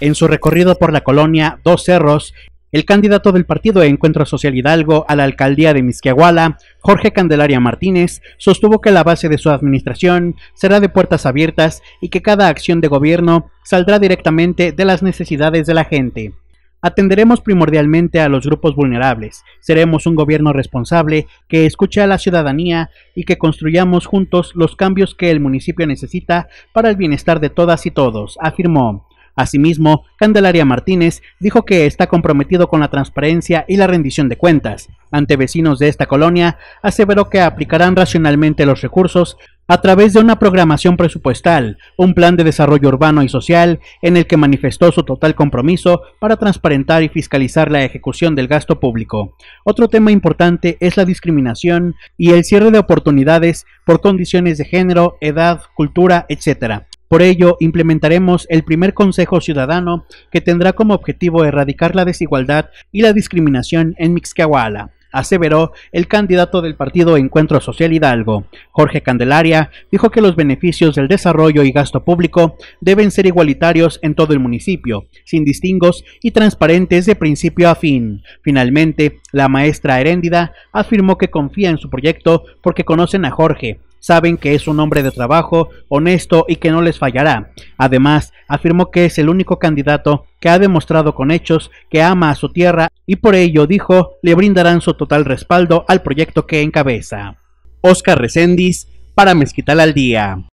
En su recorrido por la colonia Dos Cerros, el candidato del partido de Encuentro Social Hidalgo a la alcaldía de Misquiahuala, Jorge Candelaria Martínez, sostuvo que la base de su administración será de puertas abiertas y que cada acción de gobierno saldrá directamente de las necesidades de la gente. Atenderemos primordialmente a los grupos vulnerables, seremos un gobierno responsable que escuche a la ciudadanía y que construyamos juntos los cambios que el municipio necesita para el bienestar de todas y todos, afirmó. Asimismo, Candelaria Martínez dijo que está comprometido con la transparencia y la rendición de cuentas. Ante vecinos de esta colonia, aseveró que aplicarán racionalmente los recursos a través de una programación presupuestal, un plan de desarrollo urbano y social en el que manifestó su total compromiso para transparentar y fiscalizar la ejecución del gasto público. Otro tema importante es la discriminación y el cierre de oportunidades por condiciones de género, edad, cultura, etcétera. Por ello, implementaremos el primer Consejo Ciudadano que tendrá como objetivo erradicar la desigualdad y la discriminación en Mixcahuala. aseveró el candidato del partido Encuentro Social Hidalgo. Jorge Candelaria dijo que los beneficios del desarrollo y gasto público deben ser igualitarios en todo el municipio, sin distingos y transparentes de principio a fin. Finalmente, la maestra Heréndida afirmó que confía en su proyecto porque conocen a Jorge saben que es un hombre de trabajo, honesto y que no les fallará. Además, afirmó que es el único candidato que ha demostrado con hechos que ama a su tierra y por ello dijo le brindarán su total respaldo al proyecto que encabeza. Oscar Recendis para Mezquital al Día.